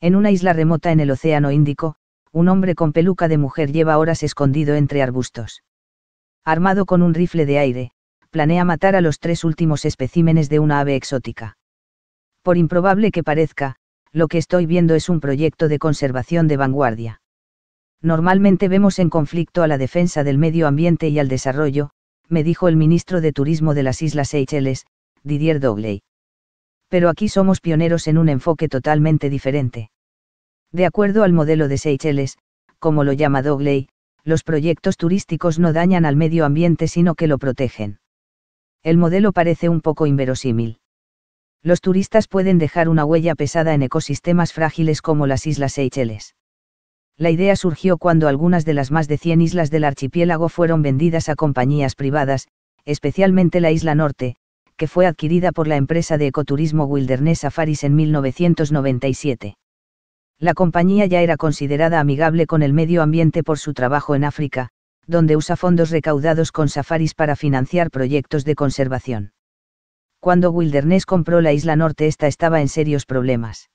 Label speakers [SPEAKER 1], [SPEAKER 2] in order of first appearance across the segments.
[SPEAKER 1] En una isla remota en el Océano Índico, un hombre con peluca de mujer lleva horas escondido entre arbustos. Armado con un rifle de aire, planea matar a los tres últimos especímenes de una ave exótica. Por improbable que parezca, lo que estoy viendo es un proyecto de conservación de vanguardia. Normalmente vemos en conflicto a la defensa del medio ambiente y al desarrollo, me dijo el ministro de Turismo de las Islas Seychelles, Didier Dogley pero aquí somos pioneros en un enfoque totalmente diferente. De acuerdo al modelo de Seychelles, como lo llama Dogley, los proyectos turísticos no dañan al medio ambiente sino que lo protegen. El modelo parece un poco inverosímil. Los turistas pueden dejar una huella pesada en ecosistemas frágiles como las Islas Seychelles. La idea surgió cuando algunas de las más de 100 islas del archipiélago fueron vendidas a compañías privadas, especialmente la isla norte, que fue adquirida por la empresa de ecoturismo Wilderness Safaris en 1997. La compañía ya era considerada amigable con el medio ambiente por su trabajo en África, donde usa fondos recaudados con safaris para financiar proyectos de conservación. Cuando Wilderness compró la isla norte, esta estaba en serios problemas.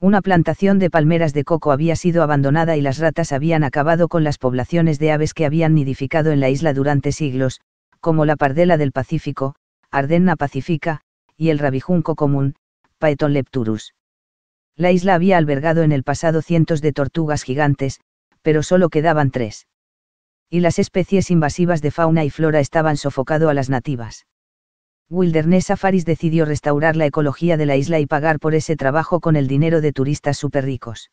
[SPEAKER 1] Una plantación de palmeras de coco había sido abandonada y las ratas habían acabado con las poblaciones de aves que habían nidificado en la isla durante siglos, como la pardela del Pacífico, Ardenna pacifica, y el rabijunco común, Paeton lepturus. La isla había albergado en el pasado cientos de tortugas gigantes, pero solo quedaban tres. Y las especies invasivas de fauna y flora estaban sofocado a las nativas. Wilderness Safaris decidió restaurar la ecología de la isla y pagar por ese trabajo con el dinero de turistas súper ricos.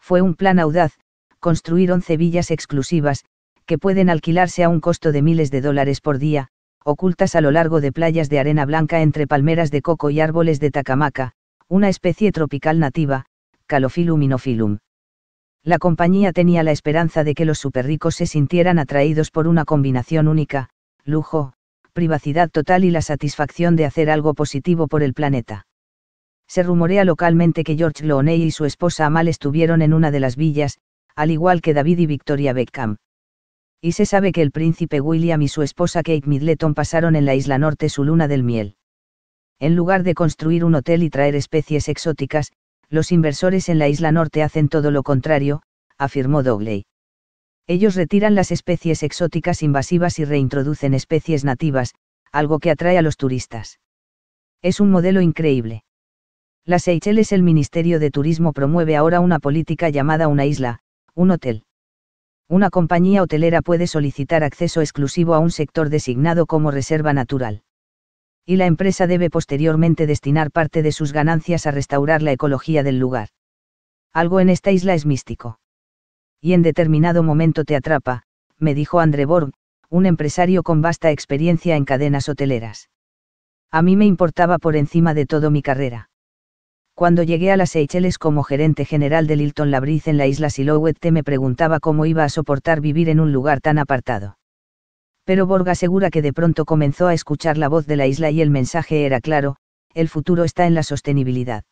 [SPEAKER 1] Fue un plan audaz, construir 11 villas exclusivas, que pueden alquilarse a un costo de miles de dólares por día, ocultas a lo largo de playas de arena blanca entre palmeras de coco y árboles de tacamaca, una especie tropical nativa, Calophyllum inophyllum. La compañía tenía la esperanza de que los superricos se sintieran atraídos por una combinación única, lujo, privacidad total y la satisfacción de hacer algo positivo por el planeta. Se rumorea localmente que George Clooney y su esposa Amal estuvieron en una de las villas, al igual que David y Victoria Beckham y se sabe que el príncipe William y su esposa Kate Middleton pasaron en la isla norte su luna del miel. En lugar de construir un hotel y traer especies exóticas, los inversores en la isla norte hacen todo lo contrario, afirmó Dougley. Ellos retiran las especies exóticas invasivas y reintroducen especies nativas, algo que atrae a los turistas. Es un modelo increíble. Las Seychelles, el Ministerio de Turismo promueve ahora una política llamada una isla, un hotel una compañía hotelera puede solicitar acceso exclusivo a un sector designado como reserva natural. Y la empresa debe posteriormente destinar parte de sus ganancias a restaurar la ecología del lugar. Algo en esta isla es místico. Y en determinado momento te atrapa, me dijo André Borg, un empresario con vasta experiencia en cadenas hoteleras. A mí me importaba por encima de todo mi carrera. Cuando llegué a las Seychelles como gerente general de Lilton Labriz en la isla Silhouette me preguntaba cómo iba a soportar vivir en un lugar tan apartado. Pero Borg asegura que de pronto comenzó a escuchar la voz de la isla y el mensaje era claro, el futuro está en la sostenibilidad.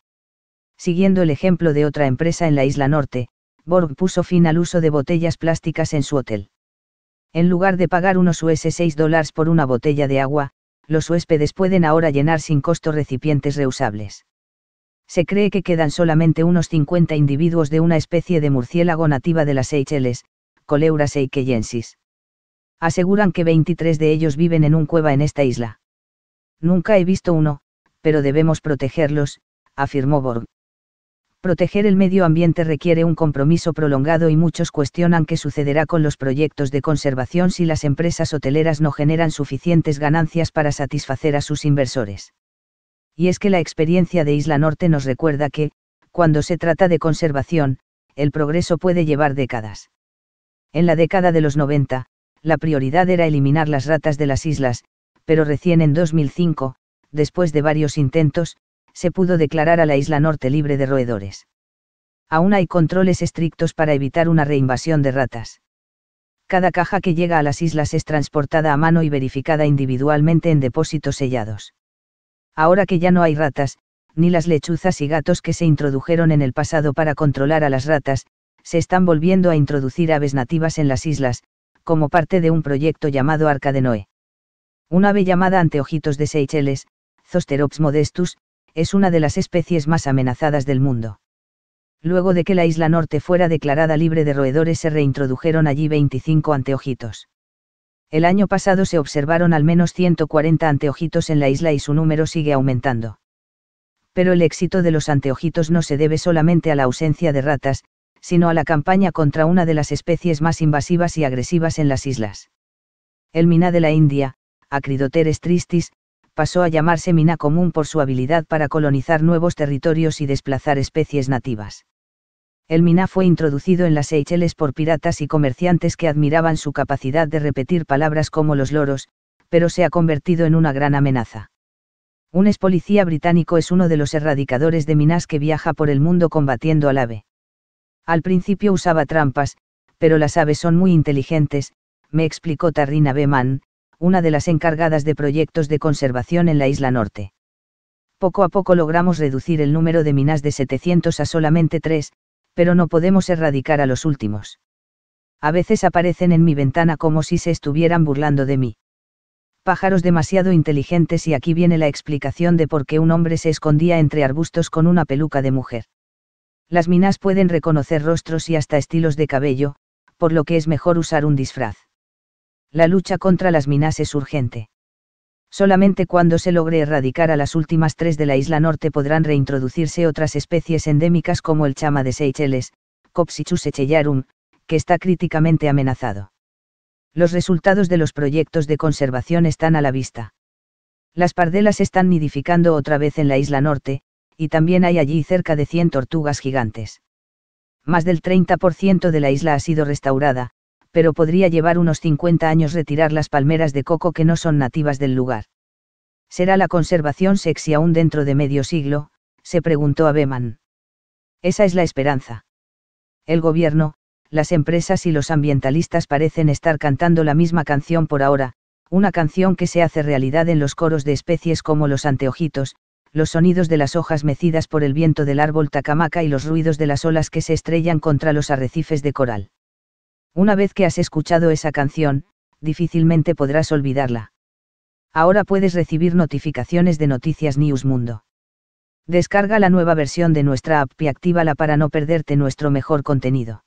[SPEAKER 1] Siguiendo el ejemplo de otra empresa en la isla norte, Borg puso fin al uso de botellas plásticas en su hotel. En lugar de pagar unos US$6 por una botella de agua, los huéspedes pueden ahora llenar sin costo recipientes reusables se cree que quedan solamente unos 50 individuos de una especie de murciélago nativa de las Seychelles, Coleura seychellensis. Aseguran que 23 de ellos viven en un cueva en esta isla. Nunca he visto uno, pero debemos protegerlos, afirmó Borg. Proteger el medio ambiente requiere un compromiso prolongado y muchos cuestionan qué sucederá con los proyectos de conservación si las empresas hoteleras no generan suficientes ganancias para satisfacer a sus inversores y es que la experiencia de Isla Norte nos recuerda que, cuando se trata de conservación, el progreso puede llevar décadas. En la década de los 90, la prioridad era eliminar las ratas de las islas, pero recién en 2005, después de varios intentos, se pudo declarar a la isla norte libre de roedores. Aún hay controles estrictos para evitar una reinvasión de ratas. Cada caja que llega a las islas es transportada a mano y verificada individualmente en depósitos sellados. Ahora que ya no hay ratas, ni las lechuzas y gatos que se introdujeron en el pasado para controlar a las ratas, se están volviendo a introducir aves nativas en las islas, como parte de un proyecto llamado Arca de Noé. Un ave llamada anteojitos de Seychelles, Zosterops modestus, es una de las especies más amenazadas del mundo. Luego de que la isla norte fuera declarada libre de roedores se reintrodujeron allí 25 anteojitos. El año pasado se observaron al menos 140 anteojitos en la isla y su número sigue aumentando. Pero el éxito de los anteojitos no se debe solamente a la ausencia de ratas, sino a la campaña contra una de las especies más invasivas y agresivas en las islas. El mina de la India, Acridoteres tristis, pasó a llamarse mina común por su habilidad para colonizar nuevos territorios y desplazar especies nativas el Miná fue introducido en las Seychelles por piratas y comerciantes que admiraban su capacidad de repetir palabras como los loros, pero se ha convertido en una gran amenaza. Un ex policía británico es uno de los erradicadores de minas que viaja por el mundo combatiendo al ave. Al principio usaba trampas, pero las aves son muy inteligentes, me explicó Tarrina Beman, una de las encargadas de proyectos de conservación en la isla norte. Poco a poco logramos reducir el número de minas de 700 a solamente 3, pero no podemos erradicar a los últimos. A veces aparecen en mi ventana como si se estuvieran burlando de mí. Pájaros demasiado inteligentes y aquí viene la explicación de por qué un hombre se escondía entre arbustos con una peluca de mujer. Las minas pueden reconocer rostros y hasta estilos de cabello, por lo que es mejor usar un disfraz. La lucha contra las minas es urgente. Solamente cuando se logre erradicar a las últimas tres de la isla norte podrán reintroducirse otras especies endémicas como el chama de Seychelles, Copsichus echellarum, que está críticamente amenazado. Los resultados de los proyectos de conservación están a la vista. Las pardelas están nidificando otra vez en la isla norte, y también hay allí cerca de 100 tortugas gigantes. Más del 30% de la isla ha sido restaurada, pero podría llevar unos 50 años retirar las palmeras de coco que no son nativas del lugar. ¿Será la conservación sexy aún dentro de medio siglo? se preguntó a Esa es la esperanza. El gobierno, las empresas y los ambientalistas parecen estar cantando la misma canción por ahora, una canción que se hace realidad en los coros de especies como los anteojitos, los sonidos de las hojas mecidas por el viento del árbol tacamaca y los ruidos de las olas que se estrellan contra los arrecifes de coral. Una vez que has escuchado esa canción, difícilmente podrás olvidarla. Ahora puedes recibir notificaciones de Noticias News Mundo. Descarga la nueva versión de nuestra app y actívala para no perderte nuestro mejor contenido.